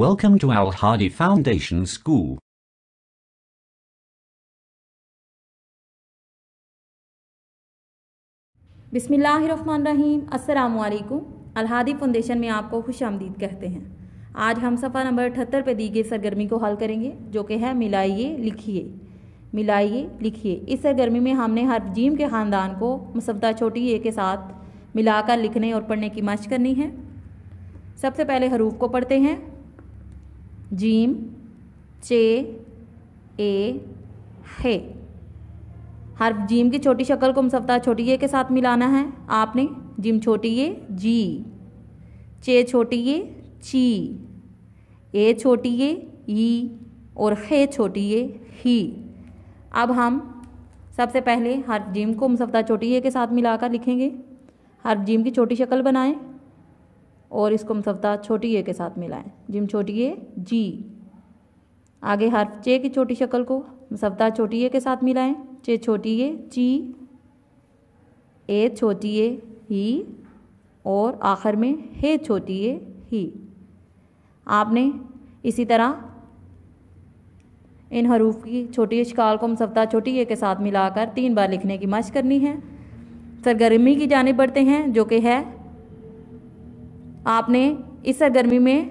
Welcome to Al Hadi Foundation School. बिसमीम् अल्लाम अलहादी foundation में आपको खुश आमदीद कहते हैं आज हम सफ़ा नंबर अठहत्तर पर दी गई सरगर्मी को हल करेंगे जो कि है मिलाइए लिखिए मिलाइए लिखिए इस सरगर्मी में हमने हर जीम के ख़ानदान को मुसवदा छोटी ए के साथ मिलाकर लिखने और पढ़ने की मश करनी है सबसे पहले हरूफ को पढ़ते हैं जीम चे ए हे हर जीम की छोटी शक्ल को हम सप्ताह छोटी ये के साथ मिलाना है आपने जिम छोटी ये जी चे छोटी ये ची ए छोटी ये ई और हे छोटी ये ही अब हम सबसे पहले हर जीम को हम सप्ताह छोटी ये के साथ मिलाकर लिखेंगे हर जीम की छोटी शक्ल बनाएं और इसको हम सप्ताह छोटी ए के साथ मिलाएं जिम छोटी ए जी आगे हर्फ चे की छोटी शक्ल को सप्ताह छोटी ए के साथ मिलाएं चे छोटी ए ची ए छोटी ए ही और आखिर में हे छोटी ए ही आपने इसी तरह इन हरूफ की छोटी शिकाल को हम सप्ताह छोटी ए के साथ मिलाकर तीन बार लिखने की मश करनी है सरगर्मी की जाने बढ़ते हैं जो कि है आपने इस सरगर्मी में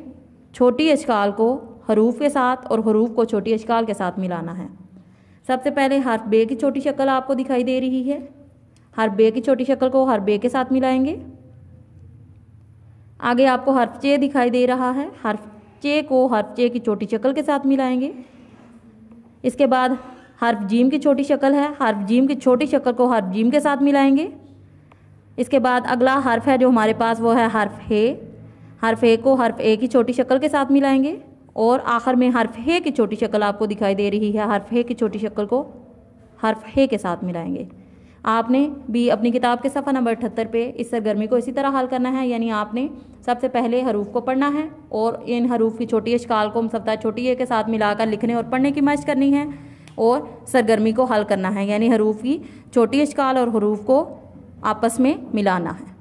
छोटी अशकाल को हरूफ के साथ और हरूफ को छोटी अशकाल के साथ मिलाना है सबसे पहले हर बे की छोटी शक्ल आपको दिखाई दे रही है हर बे की छोटी शक्ल को हर बे के साथ मिलाएंगे आगे आपको हर्फ चे दिखाई दे रहा है हर्फ चे को हर्फ चे की छोटी शक्ल के साथ मिलाएंगे इसके बाद हर्फ जीम की छोटी शक्ल है हर्फ जीम की छोटी शक्ल को हर्फ जीम के साथ मिलाएंगे इसके बाद अगला हर्फ है जो हमारे पास वो है हर्फ हे हर्फ ए को हर्फ ए की छोटी शक्ल के साथ मिलाएंगे और आखिर में हर्फ हे की छोटी शक्ल आपको दिखाई दे रही है हर्फ हे की छोटी शक्ल को हर्फ हे के साथ मिलाएंगे आपने भी अपनी किताब के सफ़ा नंबर अठहत्तर पे इस सरगर्मी को इसी तरह हल करना है यानी आपने सबसे पहले हरूफ को पढ़ना है और इन हरूफ की छोटी अशकाल को हम सप्ताह छोटी ए के साथ मिलाकर लिखने और पढ़ने की मश करनी है और सरगर्मी को हल करना है यानी हरूफ की छोटी अशकाल और हरूफ को आपस में मिलाना है